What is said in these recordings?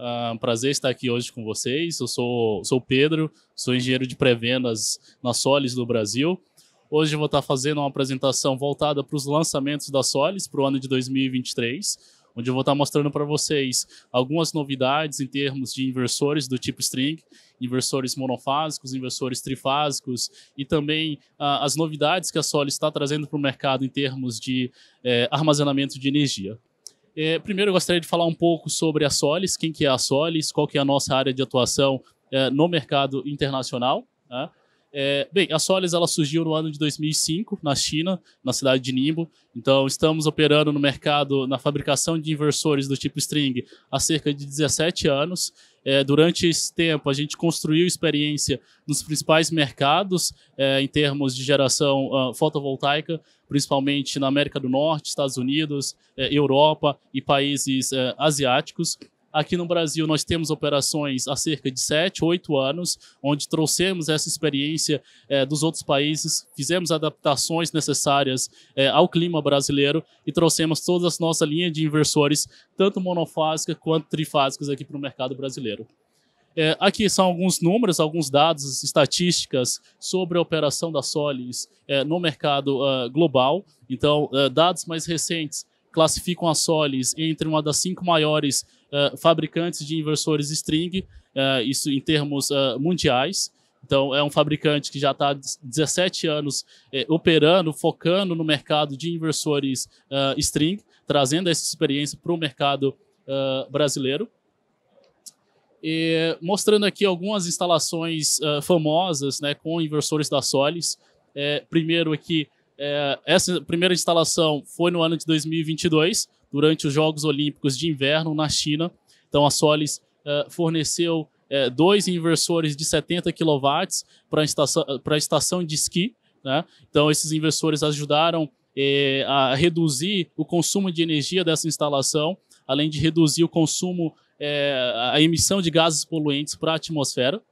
É um prazer estar aqui hoje com vocês. Eu sou, sou Pedro, sou engenheiro de pré-vendas na Solis do Brasil. Hoje eu vou estar fazendo uma apresentação voltada para os lançamentos da Solis para o ano de 2023, onde eu vou estar mostrando para vocês algumas novidades em termos de inversores do tipo string, inversores monofásicos, inversores trifásicos e também ah, as novidades que a Solis está trazendo para o mercado em termos de eh, armazenamento de energia. É, primeiro, eu gostaria de falar um pouco sobre a Solis, quem que é a Solis, qual que é a nossa área de atuação é, no mercado internacional. Né? É, bem, a Solis ela surgiu no ano de 2005 na China, na cidade de Ningbo. Então, estamos operando no mercado na fabricação de inversores do tipo string há cerca de 17 anos. É, durante esse tempo, a gente construiu experiência nos principais mercados é, em termos de geração uh, fotovoltaica, principalmente na América do Norte, Estados Unidos, é, Europa e países é, asiáticos. Aqui no Brasil, nós temos operações há cerca de 7, 8 anos, onde trouxemos essa experiência é, dos outros países, fizemos adaptações necessárias é, ao clima brasileiro e trouxemos toda a nossa linha de inversores, tanto monofásica quanto trifásicas, aqui para o mercado brasileiro. É, aqui são alguns números, alguns dados, estatísticas sobre a operação da Solis é, no mercado uh, global. Então, uh, dados mais recentes classificam a Solis entre uma das cinco maiores eh, fabricantes de inversores string, uh, isso em termos uh, mundiais. Então, é um fabricante que já está há 17 anos eh, operando, focando no mercado de inversores string, trazendo essa experiência para o mercado brasileiro. E, mostrando aqui algumas instalações famosas né, com inversores da Solis. primeiro aqui, essa primeira instalação foi no ano de 2022, durante os Jogos Olímpicos de Inverno na China. Então a Solis eh, forneceu eh, dois inversores de 70 kW para a estação, estação de esqui. Né? Então esses inversores ajudaram eh, a reduzir o consumo de energia dessa instalação, além de reduzir o consumo, eh, a emissão de gases poluentes para a atmosfera.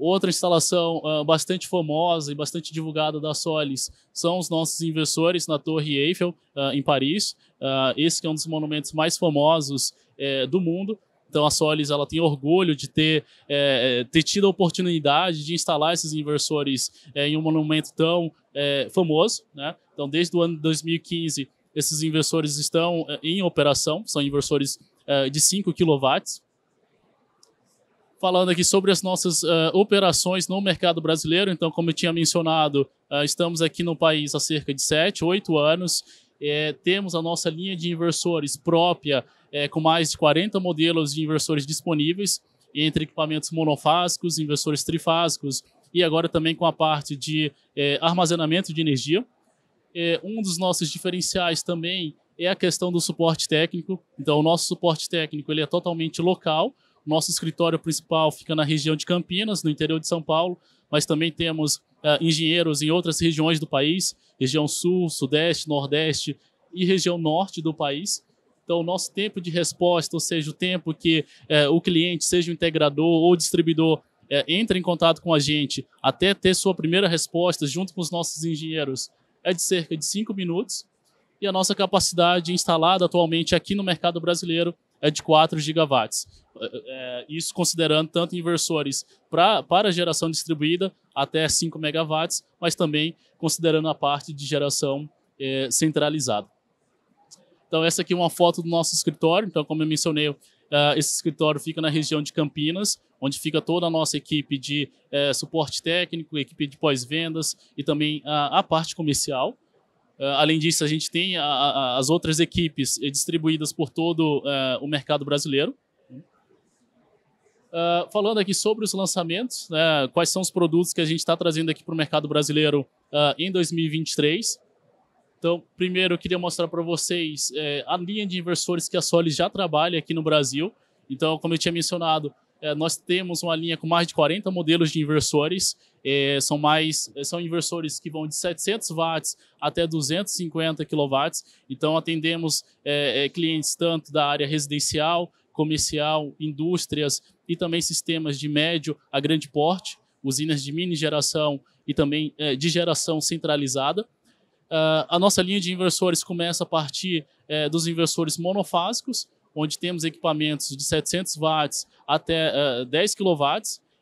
Outra instalação uh, bastante famosa e bastante divulgada da Solis são os nossos inversores na Torre Eiffel, uh, em Paris. Uh, esse é um dos monumentos mais famosos é, do mundo. Então a Solis ela tem orgulho de ter, é, é, ter tido a oportunidade de instalar esses inversores em um monumento tão famoso. Né? Então desde o ano 2015 esses inversores estão em operação, são inversores de 5 kW, falando aqui sobre as nossas uh, operações no mercado brasileiro. Então, como eu tinha mencionado, uh, estamos aqui no país há cerca de 7, 8 anos. É, temos a nossa linha de inversores própria, é, com mais de 40 modelos de inversores disponíveis, entre equipamentos monofásicos, inversores trifásicos, e agora também com a parte de é, armazenamento de energia. É, um dos nossos diferenciais também é a questão do suporte técnico. Então, o nosso suporte técnico ele é totalmente local, nosso escritório principal fica na região de Campinas, no interior de São Paulo, mas também temos uh, engenheiros em outras regiões do país, região sul, sudeste, nordeste e região norte do país. Então, o nosso tempo de resposta, ou seja, o tempo que uh, o cliente, seja o integrador ou distribuidor, é, entra em contato com a gente até ter sua primeira resposta junto com os nossos engenheiros é de cerca de cinco minutos. E a nossa capacidade instalada atualmente aqui no mercado brasileiro é de 4 gigawatts. É, é, isso considerando tanto inversores pra, para geração distribuída até 5 megawatts, mas também considerando a parte de geração é, centralizada. Então, essa aqui é uma foto do nosso escritório. Então, como eu mencionei, é, esse escritório fica na região de Campinas, onde fica toda a nossa equipe de é, suporte técnico, equipe de pós-vendas e também a parte comercial. Eh, além disso, a gente tem a, a, as outras equipes eh, distribuídas por todo eh, o mercado brasileiro. Uh, falando aqui sobre os lançamentos, né, quais são os produtos que a gente está trazendo aqui para o mercado brasileiro uh, em 2023. Então, primeiro eu queria mostrar para vocês a linha de inversores que a Solis já trabalha aqui no Brasil. Então, como eu tinha mencionado, é, nós temos uma linha com mais de 40 modelos de inversores. É, são mais é, são inversores que vão de 700 watts até 250 kW. Então atendemos é, é, clientes tanto da área residencial, comercial, indústrias e também sistemas de médio a grande porte, usinas de mini geração e também de geração centralizada. Ah, a nossa linha de inversores começa a partir dos inversores monofásicos, onde temos equipamentos de 700 watts até uh, 10 kW,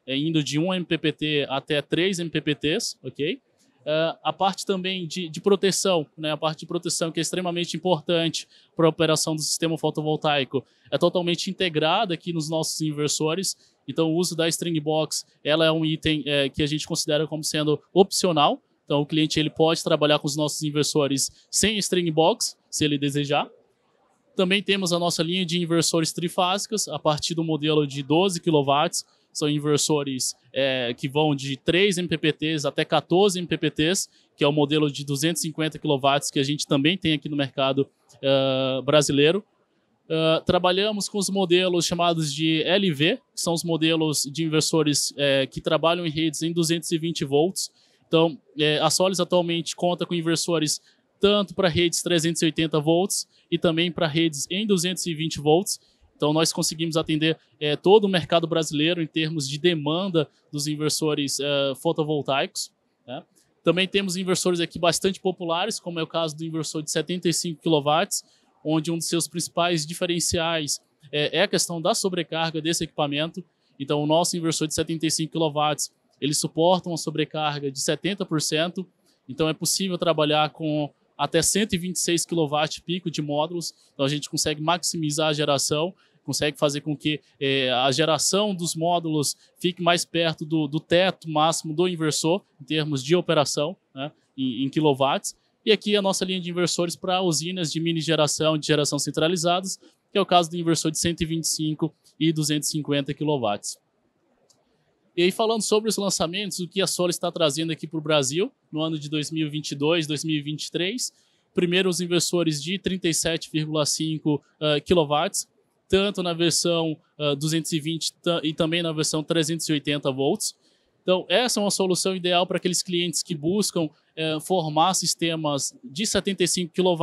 indo de 1 MPPT até 3 MPPTs, ok? Uh, a parte também de, de, proteção, né? a parte de proteção que é extremamente importante para a operação do sistema fotovoltaico, é totalmente integrada aqui nos nossos inversores. Então, o uso da string box ela é um item é, que a gente considera como sendo opcional. Então, o cliente ele pode trabalhar com os nossos inversores sem string box, se ele desejar. Também temos a nossa linha de inversores trifásicos, a partir do modelo de 12 kW, são inversores é, que vão de 3 MPPTs até 14 MPPTs, que é o modelo de 250 kW que a gente também tem aqui no mercado uh, brasileiro. Uh, trabalhamos com os modelos chamados de LV, que são os modelos de inversores é, que trabalham em redes em 220 volts. Então, é, a Solis atualmente conta com inversores tanto para redes 380 volts e também para redes em 220 volts. Então, nós conseguimos atender é, todo o mercado brasileiro em termos de demanda dos inversores é, fotovoltaicos. Né? Também temos inversores aqui bastante populares, como é o caso do inversor de 75 kW, onde um dos seus principais diferenciais é, é a questão da sobrecarga desse equipamento. Então, o nosso inversor de 75 kW, ele suporta uma sobrecarga de 70%, então é possível trabalhar com até 126 kW pico de módulos, então a gente consegue maximizar a geração consegue fazer com que é, a geração dos módulos fique mais perto do, do, teto máximo do inversor, em termos de operação, né, em, em, quilowatts. E aqui a nossa linha de inversores para usinas de mini geração de geração centralizadas, que é o caso do inversor de 125 e 250 kW e aí, falando sobre os lançamentos, o que a Solar está trazendo aqui para o Brasil no ano de 2022, 2023. Primeiro, os inversores de 37,5 uh, kW, tanto na versão uh, ah, 220 e também na versão 380 volts. Então, essa é uma solução ideal para aqueles clientes que buscam uh, formar sistemas de 75 kW,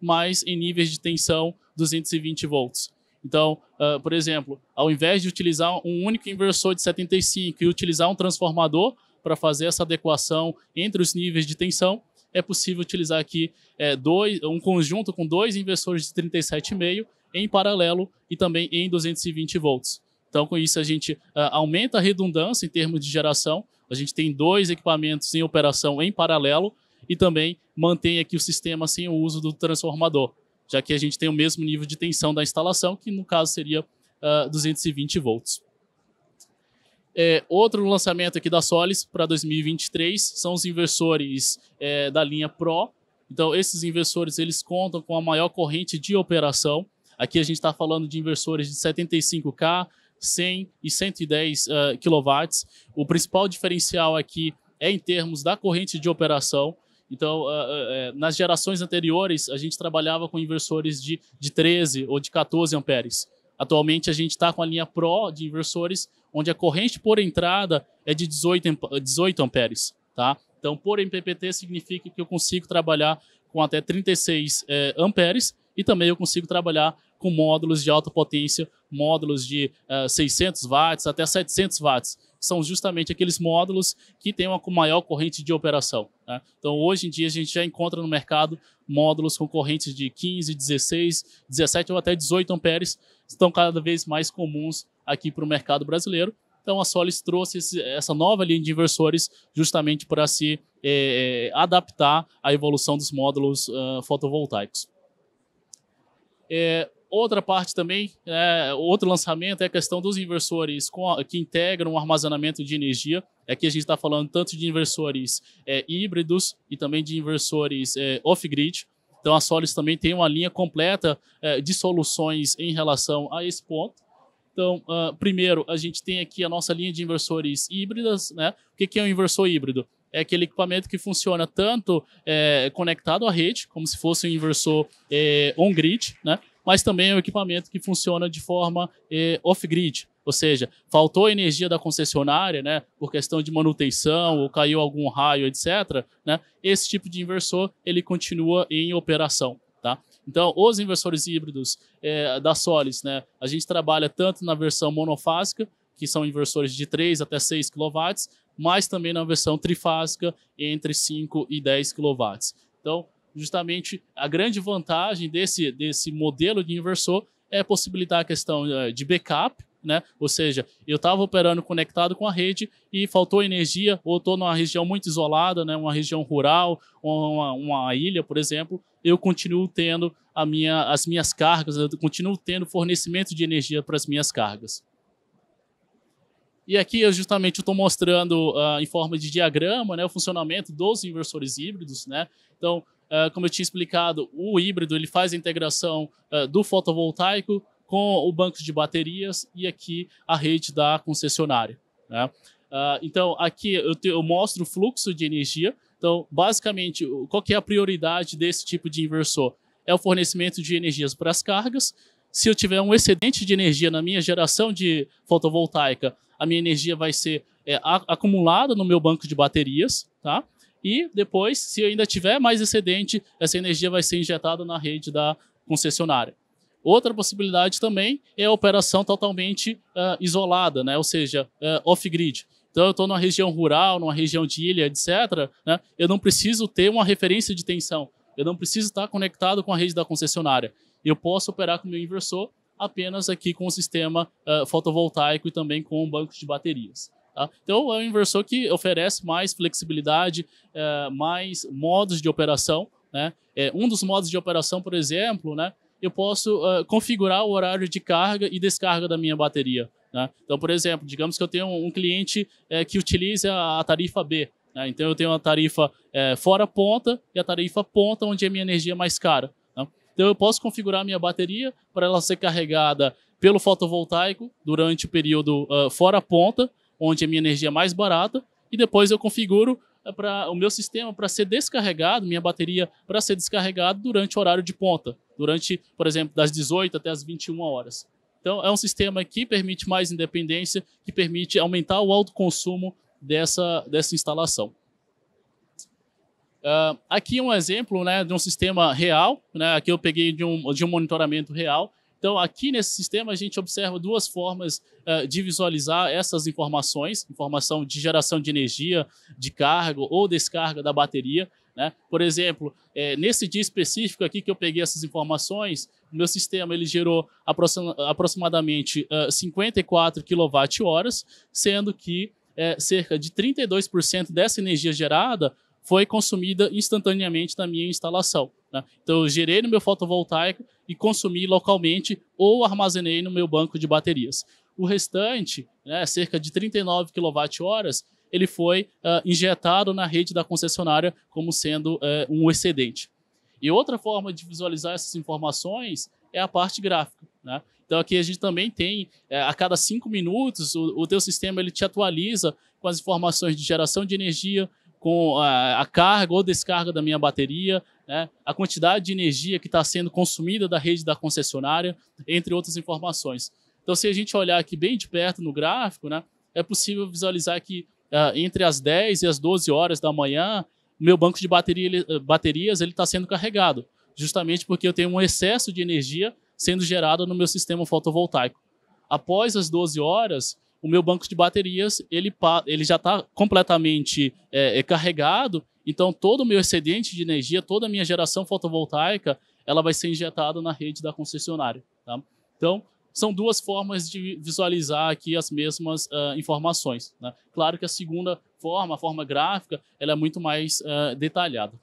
mas em níveis de tensão 220 volts. Então, uh, por exemplo, ao invés de utilizar um único inversor de 75 e utilizar um transformador para fazer essa adequação entre os níveis de tensão, é possível utilizar aqui é, dois, um conjunto com dois inversores de 37,5 em paralelo e também em 220 volts. Então, com isso, a gente uh, aumenta a redundância em termos de geração. A gente tem dois equipamentos em operação em paralelo e também mantém aqui o sistema sem o uso do transformador já que a gente tem o mesmo nível de tensão da instalação, que no caso seria uh, ah, 220 volts. É, outro lançamento aqui da Solis para 2023 são os inversores é, da linha Pro. Então, esses inversores eles contam com a maior corrente de operação. Aqui a gente está falando de inversores de 75K, 100 e 110 uh, kW. O principal diferencial aqui é em termos da corrente de operação. Então, ah, ah, é, nas gerações anteriores, a gente trabalhava com inversores de, de 13 ou de 14 amperes. Atualmente, a gente está com a linha Pro de inversores, onde a corrente por entrada é de 18, 18 amperes. Tá? Então, por MPPT, significa que eu consigo trabalhar com até 36 é, amperes e também eu consigo trabalhar com módulos de alta potência, módulos de uh, eh, 600 watts até 700 watts. São justamente aqueles módulos que têm uma maior corrente de operação. Né? Então, hoje em dia, a gente já encontra no mercado módulos com correntes de 15, 16, 17 ou até 18 amperes, estão cada vez mais comuns aqui para o mercado brasileiro. Então, a Solis trouxe esse, essa nova linha de inversores justamente para se é, adaptar à evolução dos módulos uh, fotovoltaicos. É, Outra parte também, é, outro lançamento é a questão dos inversores a, que integram o armazenamento de energia. Aqui é a gente está falando tanto de inversores é, híbridos e também de inversores é, off-grid. Então a Solis também tem uma linha completa é, de soluções em relação a esse ponto. Então, uh, primeiro, a gente tem aqui a nossa linha de inversores híbridas. Né? O que, que é um inversor híbrido? É aquele equipamento que funciona tanto é, conectado à rede, como se fosse um inversor é, on-grid, né? mas também é um equipamento que funciona de forma eh, off-grid, ou seja, faltou a energia da concessionária, né, por questão de manutenção ou caiu algum raio, etc. Né, esse tipo de inversor ele continua em operação. Tá? Então, os inversores híbridos eh, da Solis, né, a gente trabalha tanto na versão monofásica, que são inversores de 3 até 6 kW, mas também na versão trifásica entre 5 e 10 kW. Então, justamente a grande vantagem desse, desse modelo de inversor é possibilitar a questão eh, de backup, né? Ou seja, eu estava operando conectado com a rede e faltou energia, ou estou numa região muito isolada, né? uma região rural, uma, uma ilha, por exemplo, eu continuo tendo a minha, as minhas cargas, eu continuo tendo fornecimento de energia para as minhas cargas. E aqui eu justamente estou mostrando uh, em forma de diagrama né, o funcionamento dos inversores híbridos. Né? Então, Uh, como eu tinha explicado, o híbrido ele faz a integração uh, do fotovoltaico com o banco de baterias e aqui a rede da concessionária. Né? Uh, então, aqui eu, te, eu, mostro o fluxo de energia. Então, basicamente, qual é a prioridade desse tipo de inversor? É o fornecimento de energias para as cargas. Se eu tiver um excedente de energia na minha geração de fotovoltaica, a minha energia vai ser é, acumulada no meu banco de baterias, tá? E depois, se ainda tiver mais excedente, essa energia vai ser injetada na rede da concessionária. Outra possibilidade também é a operação totalmente uh, isolada, né? ou seja, uh, off-grid. Então, eu estou numa região rural, numa região de ilha, etc. Né? Eu não preciso ter uma referência de tensão. Eu não preciso estar conectado com a rede da concessionária. Eu posso operar com o meu inversor apenas aqui com o sistema uh, fotovoltaico e também com bancos de baterias. Tá? Então, é um inversor que oferece mais flexibilidade, é, mais modos de operação. Né? É, um dos modos de operação, por exemplo, né, eu posso uh, configurar o horário de carga e descarga da minha bateria. Né? Então, por exemplo, digamos que eu tenho um cliente é, que utiliza a tarifa B. Né? Então, eu tenho a tarifa é, fora ponta e a tarifa ponta, onde é a minha energia é mais cara. Né? Então, eu posso configurar a minha bateria para ela ser carregada pelo fotovoltaico durante o período uh, fora ponta onde a minha energia é mais barata, e depois eu configuro eh, para o meu sistema para ser descarregado, minha bateria para ser descarregado durante o horário de ponta, durante, por exemplo, das 18 até as 21 horas. Então, é um sistema que permite mais independência, que permite aumentar o autoconsumo dessa, dessa instalação. Uh, aqui um exemplo né, de um sistema real, né, aqui eu peguei de um, de um monitoramento real, então, aqui nesse sistema, a gente observa duas formas uh, de visualizar essas informações: informação de geração de energia, de carga ou descarga da bateria. Né? Por exemplo, é, nesse dia específico aqui que eu peguei essas informações, o meu sistema ele gerou aproxima, aproximadamente uh, 54 kWh, sendo que é, cerca de 32% dessa energia gerada foi consumida instantaneamente na minha instalação. Né? Então, eu gerei no meu fotovoltaico e consumi localmente ou armazenei no meu banco de baterias. O restante, né, cerca de 39 kWh, ele foi uh, injetado na rede da concessionária como sendo uh, um excedente. E outra forma de visualizar essas informações é a parte gráfica. Né? Então aqui a gente também tem, é, a cada cinco minutos, o, o teu sistema ele te atualiza com as informações de geração de energia, com a carga ou descarga da minha bateria, né, a quantidade de energia que está sendo consumida da rede da concessionária, entre outras informações. Então, se a gente olhar aqui bem de perto no gráfico, né, é possível visualizar que uh, entre as 10 e as 12 horas da manhã, meu banco de bateria, ele, eh, baterias está sendo carregado, justamente porque eu tenho um excesso de energia sendo gerado no meu sistema fotovoltaico. Após as 12 horas, o meu banco de baterias ele, ele já está completamente é, carregado então, todo o meu excedente de energia, toda a minha geração fotovoltaica, ela vai ser injetada na rede da concessionária. Tá? Então, são duas formas de visualizar aqui as mesmas uh, informações. Né? Claro que a segunda forma, a forma gráfica, ela é muito mais uh, detalhada.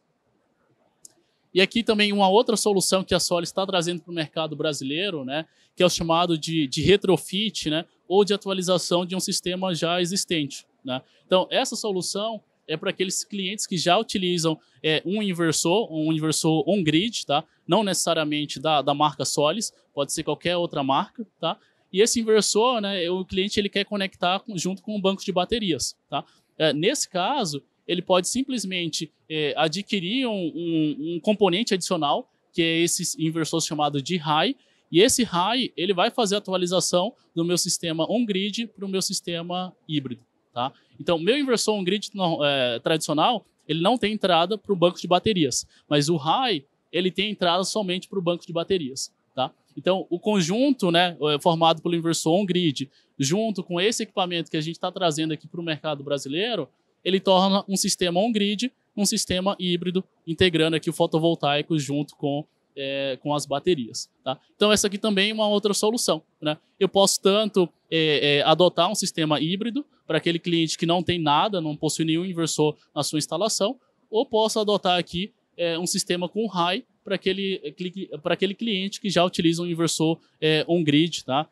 E aqui também uma outra solução que a Sol está trazendo para o mercado brasileiro, né, que é o chamado de, de retrofit, né, ou de atualização de um sistema já existente. Né? Então, essa solução é para aqueles clientes que já utilizam é, um inversor, um inversor on-grid, tá? Não necessariamente da, da marca Solis, pode ser qualquer outra marca, tá? E esse inversor, né, o cliente ele quer conectar com, junto com o um banco de baterias, tá? É, nesse caso, ele pode simplesmente é, adquirir um, um, um, componente adicional, que é esse inversor chamado de RAI, e esse RAI ele vai fazer a atualização do meu sistema on-grid para o meu sistema híbrido. Tá? Então, meu inversor on grid é, tradicional, ele não tem entrada para o banco de baterias, mas o RAI, ele tem entrada somente para o banco de baterias. Tá? Então, o conjunto né, é, formado pelo inversor on-grid, junto com esse equipamento que a gente está trazendo aqui para o mercado brasileiro, ele torna um sistema on-grid um sistema híbrido, integrando aqui o fotovoltaico junto com é, com as baterias. Tá? Então, essa aqui também é uma outra solução. Né? Eu posso tanto é, é, adotar um sistema híbrido para aquele cliente que não tem nada, não possui nenhum inversor na sua instalação, ou posso adotar aqui é, um sistema com RAI para aquele, é, para aquele cliente que já utiliza um inversor é, on-grid. Tá?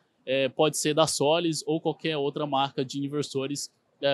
pode ser da Solis ou qualquer outra marca de inversores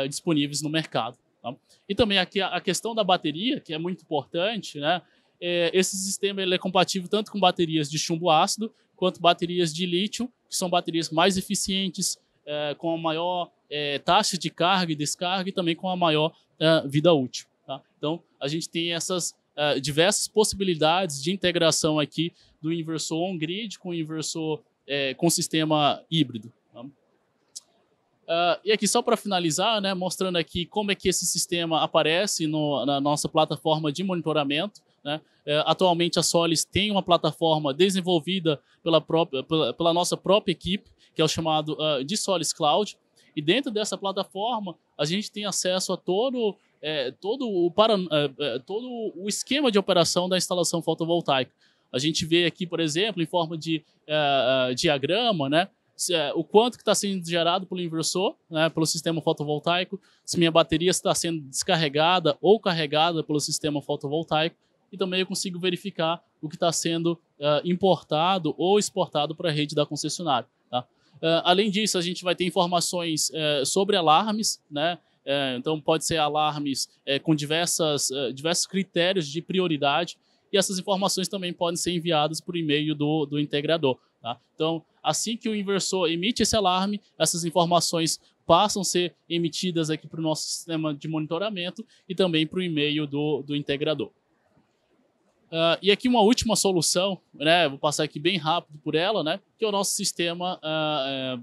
disponíveis no mercado. Tá? E também aqui a, a questão da bateria, que é muito importante, né? É, esse sistema ele é compatível tanto com baterias de chumbo ácido quanto baterias de lítio, que são baterias mais eficientes, é, com a maior é, taxa de carga e descarga e também com a maior é, vida útil. Tá? Então, a gente tem essas é, diversas possibilidades de integração aqui do inversor on-grid com inversor é, com sistema híbrido. Tá? Uh, e aqui só para finalizar, né, mostrando aqui como é que esse sistema aparece no, na nossa plataforma de monitoramento. Né? É, atualmente a Solis tem uma plataforma desenvolvida pela, própria, pela, pela nossa própria equipe, que é o chamado uh, de Solis Cloud. E dentro dessa plataforma a gente tem acesso a todo, é, todo, o, para, é, é todo o esquema de operação da instalação fotovoltaica. A gente vê aqui, por exemplo, em forma de é, é, diagrama, né? o quanto que está sendo gerado pelo inversor, né, pelo sistema fotovoltaico, se minha bateria está sendo descarregada ou carregada pelo sistema fotovoltaico e também eu consigo verificar o que está sendo uh, importado ou exportado para a rede da concessionária. Tá? Uh, além disso, a gente vai ter informações uh, sobre alarmes, né? Eh, então, pode ser alarmes eh, com diversas, diversos critérios de prioridade, e essas informações também podem ser enviadas por e-mail do, do integrador. Tá? Então, assim que o inversor emite esse alarme, essas informações passam a ser emitidas aqui para o nosso sistema de monitoramento e também para o e-mail do, do integrador. Uh, e aqui uma última solução, né? Vou passar aqui bem rápido por ela, né? Que é o nosso sistema uh,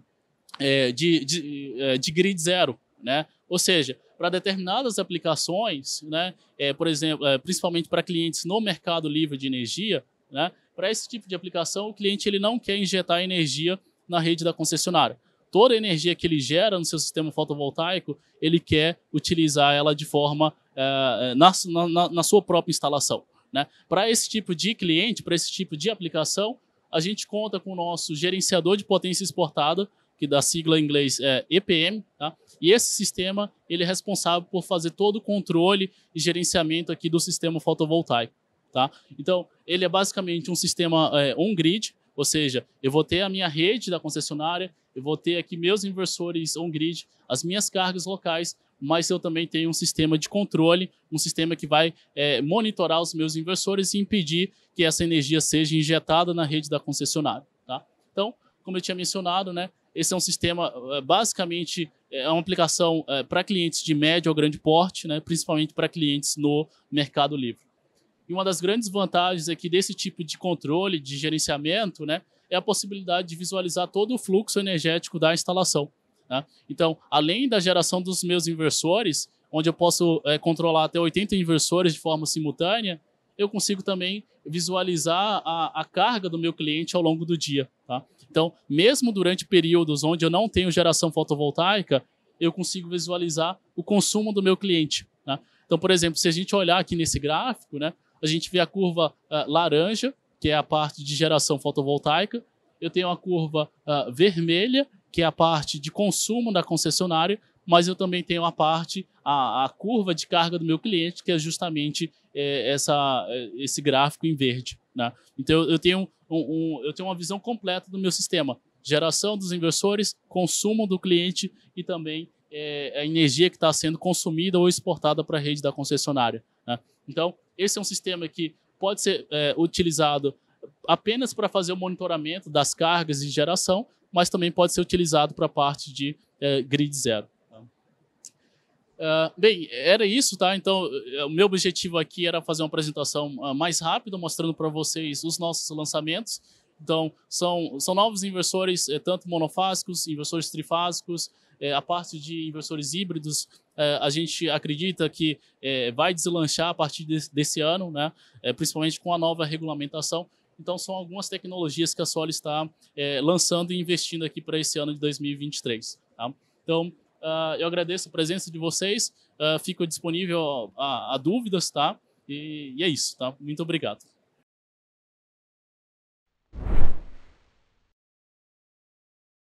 é, de, de, é, de, grid zero, né? Ou seja, para determinadas aplicações, né? É, por exemplo, é, principalmente para clientes no mercado livre de energia, né? Para esse tipo de aplicação, o cliente ele não quer injetar energia na rede da concessionária. Toda a energia que ele gera no seu sistema fotovoltaico, ele quer utilizar ela de forma eh, eh, na, na, na sua própria instalação. Né? Para esse tipo de cliente, para esse tipo de aplicação, a gente conta com o nosso gerenciador de potência exportada, que da sigla em inglês é EPM, tá? e esse sistema ele é responsável por fazer todo o controle e gerenciamento aqui do sistema fotovoltaico. Tá? Então, ele é basicamente um sistema é, on-grid, ou seja, eu vou ter a minha rede da concessionária, eu vou ter aqui meus inversores on-grid, as minhas cargas locais, mas eu também tenho um sistema de controle, um sistema que vai é, monitorar os meus inversores e impedir que essa energia seja injetada na rede da concessionária. Tá? Então, como eu tinha mencionado, né, esse é um sistema é, basicamente é uma aplicação é, para clientes de médio ou grande porte, né, principalmente para clientes no Mercado Livre. E uma das grandes vantagens aqui desse tipo de controle, de gerenciamento, né, é a possibilidade de visualizar todo o fluxo energético da instalação. Né? Então, além da geração dos meus inversores, onde eu posso é, controlar até 80 inversores de forma simultânea, eu consigo também visualizar a, a, carga do meu cliente ao longo do dia. Tá? Então, mesmo durante períodos onde eu não tenho geração fotovoltaica, eu consigo visualizar o consumo do meu cliente. Né? Então, por exemplo, se a gente olhar aqui nesse gráfico, né, a gente vê a curva uh, laranja, que é a parte de geração fotovoltaica. Eu tenho a curva uh, vermelha, que é a parte de consumo da concessionária, mas eu também tenho a parte, a, a curva de carga do meu cliente, que é justamente é, essa, é, esse gráfico em verde. Né? Então, eu tenho, um, um, eu tenho uma visão completa do meu sistema. Geração dos inversores, consumo do cliente e também é, a energia que está sendo consumida ou exportada para a rede da concessionária. Né? Então, esse é um sistema que pode ser é, utilizado apenas para fazer o monitoramento das cargas de geração, mas também pode ser utilizado para a parte de é, grid zero. Uh, bem, era isso, tá? Então, é, o meu objetivo aqui era fazer uma apresentação uh, mais rápida, mostrando para vocês os nossos lançamentos. Então, são, são novos inversores, eh, tanto monofásicos, inversores trifásicos, eh, a parte de inversores híbridos, é, a gente acredita que é, vai deslanchar a partir de, desse ano, né? É, principalmente com a nova regulamentação. Então, são algumas tecnologias que a Soli está é, lançando e investindo aqui para esse ano de 2023. Tá? Então, uh, eu agradeço a presença de vocês, uh, fico disponível a, a, dúvidas, tá? E, e é isso, tá? Muito obrigado.